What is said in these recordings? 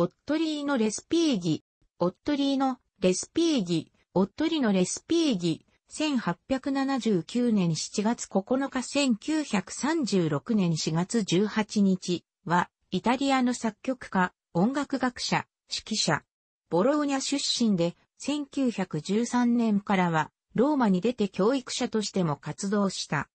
オットリーのレスピーギ、オットリーのレスピーギ、オットリのレスピーギ、1879年7月9日1936年4月18日は、イタリアの作曲家、音楽学者、指揮者、ボローニャ出身で、1913年からは、ローマに出て教育者としても活動した。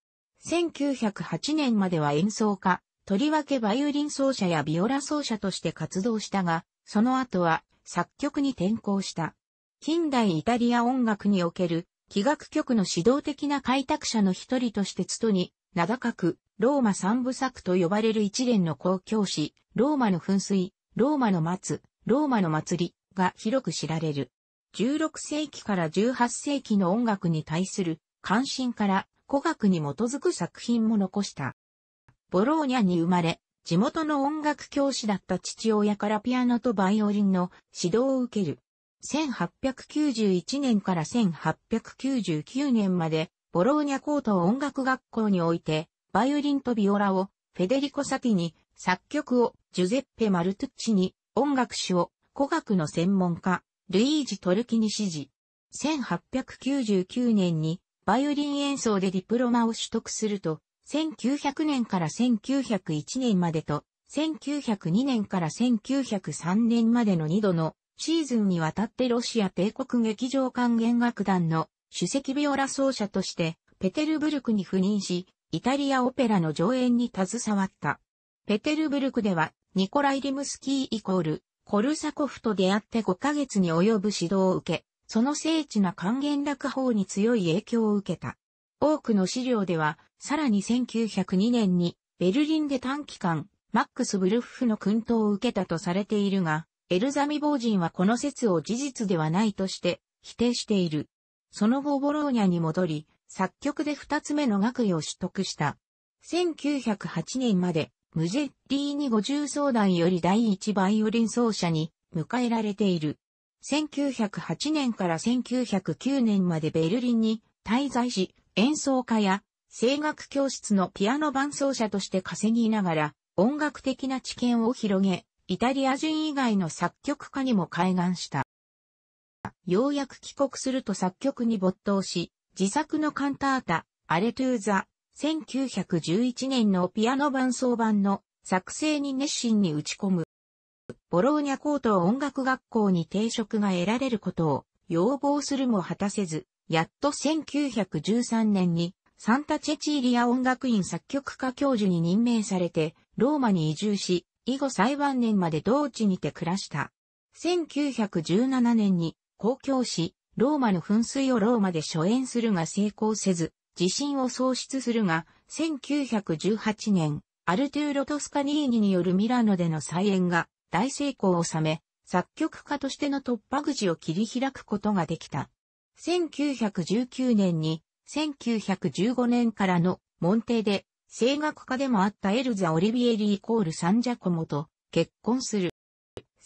1908年までは演奏家、とりわけバイオリン奏者やビオラ奏者として活動したが、その後は作曲に転向した。近代イタリア音楽における器楽曲の指導的な開拓者の一人として務に、名高く、ローマ三部作と呼ばれる一連の公共詩、ローマの噴水、ローマの松、ローマの祭りが広く知られる。16世紀から18世紀の音楽に対する関心から古学に基づく作品も残した。ボローニャに生まれ、地元の音楽教師だった父親からピアノとバイオリンの指導を受ける。1891年から1899年まで、ボローニャ高等音楽学校において、バイオリンとビオラを、フェデリコ・サティに、作曲を、ジュゼッペ・マルトッチに、音楽史を、古学の専門家、ルイージ・トルキに指示。1899年に、バイオリン演奏でディプロマを取得すると、1900年から1901年までと、1902年から1903年までの2度のシーズンにわたってロシア帝国劇場管弦楽団の首席ビオラ奏者としてペテルブルクに赴任し、イタリアオペラの上演に携わった。ペテルブルクではニコライ・リムスキーイコールコルサコフと出会って5ヶ月に及ぶ指導を受け、その精緻な管弦楽法に強い影響を受けた。多くの資料では、さらに1902年にベルリンで短期間、マックス・ブルッフの訓導を受けたとされているが、エルザミ坊人はこの説を事実ではないとして否定している。その後ボローニャに戻り、作曲で二つ目の学位を取得した。1908年まで、ムジェッリーニ50相談より第一バイオリン奏者に迎えられている。1908年から1909年までベルリンに滞在し、演奏家や声楽教室のピアノ伴奏者として稼ぎながら音楽的な知見を広げ、イタリア人以外の作曲家にも開眼した。ようやく帰国すると作曲に没頭し、自作のカンタータ、アレトゥーザ、1911年のピアノ伴奏版の作成に熱心に打ち込む。ボローニャ高等音楽学校に定職が得られることを要望するも果たせず、やっと1913年にサンタチェチーリア音楽院作曲家教授に任命されて、ローマに移住し、以後最晩年まで同地にて暮らした。1917年に公共し、ローマの噴水をローマで初演するが成功せず、自信を喪失するが、1918年、アルトゥーロ・トスカニーニによるミラノでの再演が大成功を収め、作曲家としての突破口を切り開くことができた。1919年に1915年からの門弟で声楽家でもあったエルザ・オリビエリイコール・サンジャコモと結婚する。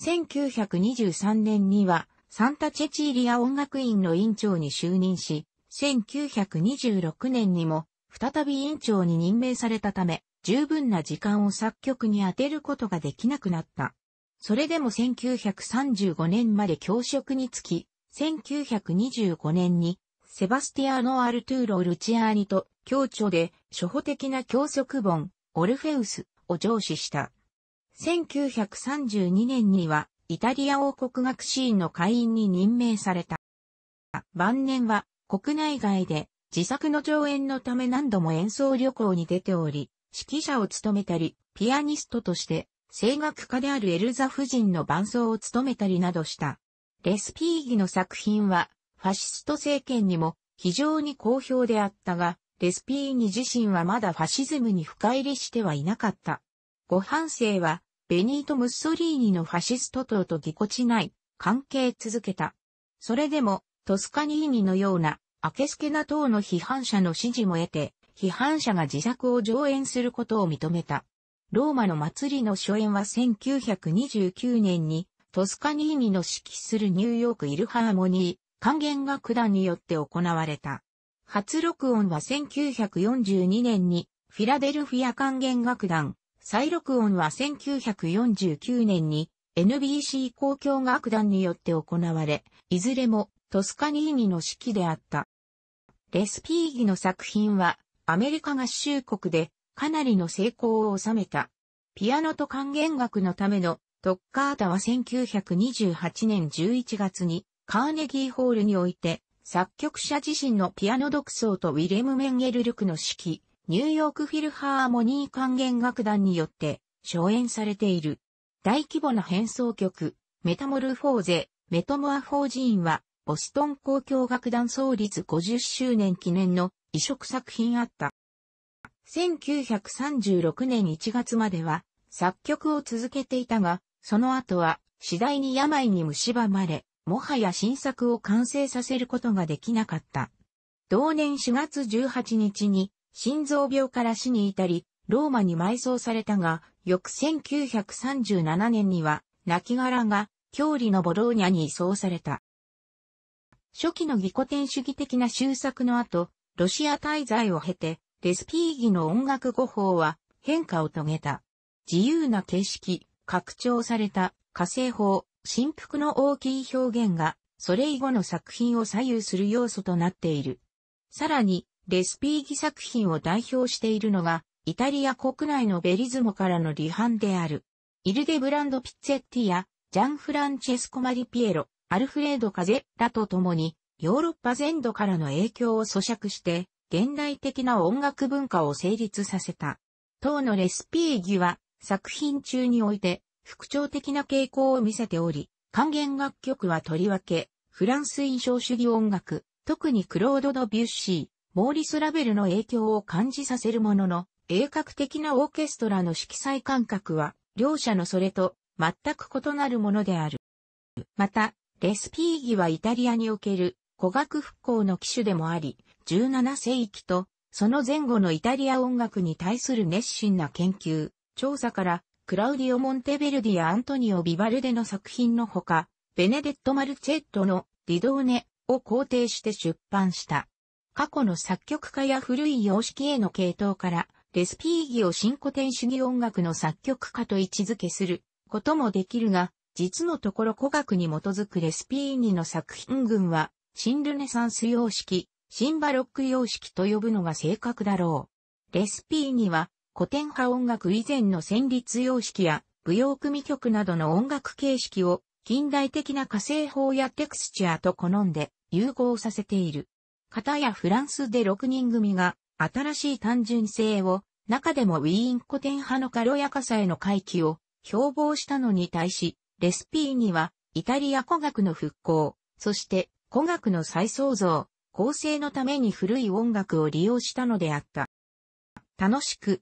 1923年にはサンタチェチーリア音楽院の院長に就任し、1926年にも再び院長に任命されたため、十分な時間を作曲に充てることができなくなった。それでも1935年まで教職につき、1925年に、セバスティアーノ・アルトゥーロ・ルチアーニと、共著で、初歩的な教則本、オルフェウスを上司した。1932年には、イタリア王国学士院の会員に任命された。晩年は、国内外で、自作の上演のため何度も演奏旅行に出ており、指揮者を務めたり、ピアニストとして、声楽家であるエルザ夫人の伴奏を務めたりなどした。レスピーギの作品は、ファシスト政権にも非常に好評であったが、レスピーギ自身はまだファシズムに深入りしてはいなかった。ご反省は、ベニート・ムッソリーニのファシスト党とぎこちない、関係続けた。それでも、トスカニーニのような、明けすけな党の批判者の支持も得て、批判者が自作を上演することを認めた。ローマの祭りの初演は1929年にトスカニーニの指揮するニューヨークイルハーモニー、管弦楽団によって行われた。初録音は1942年にフィラデルフィア管弦楽団、再録音は1949年に NBC 公共楽団によって行われ、いずれもトスカニーニの指揮であった。レスピーギの作品はアメリカ合衆国でかなりの成功を収めた。ピアノと管弦楽のためのドッカータは1928年11月にカーネギーホールにおいて作曲者自身のピアノ独奏とウィレム・メンゲルルクの指揮、ニューヨークフィルハーモニー管弦楽団によって初演されている。大規模な変奏曲、メタモルフォーゼ、メトモアフォージーンは、ボストン公共楽団創立50周年記念の移植作品あった。1936年1月までは作曲を続けていたが、その後は次第に病に蝕まれ、もはや新作を完成させることができなかった。同年4月18日に心臓病から死に至り、ローマに埋葬されたが、翌1937年には、亡骸が、郷里のボローニャに移送された。初期のギコテン主義的な修作の後、ロシア滞在を経て、レスピーギの音楽語法は変化を遂げた。自由な形式、拡張された火星法、振幅の大きい表現が、それ以後の作品を左右する要素となっている。さらに、レスピーギ作品を代表しているのが、イタリア国内のベリズモからの離反である。イルデブランド・ピッツェッティや、ジャン・フランチェスコ・マリピエロ、アルフレード・カゼらと共に、ヨーロッパ全土からの影響を咀嚼して、現代的な音楽文化を成立させた。当のレスピーギは、作品中において、復調的な傾向を見せており、還元楽曲はとりわけ、フランス印象主義音楽、特にクロード・ド・ビュッシー、モーリス・ラベルの影響を感じさせるものの、鋭角的なオーケストラの色彩感覚は、両者のそれと全く異なるものである。また、レスピーギはイタリアにおける古学復興の機種でもあり、17世紀とその前後のイタリア音楽に対する熱心な研究、調査から、クラウディオ・モンテベルディやアントニオ・ビバルデの作品のほか、ベネデット・マルチェットのリドーネを肯定して出版した。過去の作曲家や古い様式への系統から、レスピーギを新古典主義音楽の作曲家と位置づけすることもできるが、実のところ古学に基づくレスピーギの作品群は、新ルネサンス様式、新バロック様式と呼ぶのが正確だろう。レスピーギは、古典派音楽以前の旋律様式や舞踊組曲などの音楽形式を近代的な化成法やテクスチャーと好んで融合させている。片やフランスで6人組が新しい単純性を中でもウィーン古典派の軽やかさへの回帰を標榜したのに対し、レスピーにはイタリア古学の復興、そして古学の再創造、構成のために古い音楽を利用したのであった。楽しく、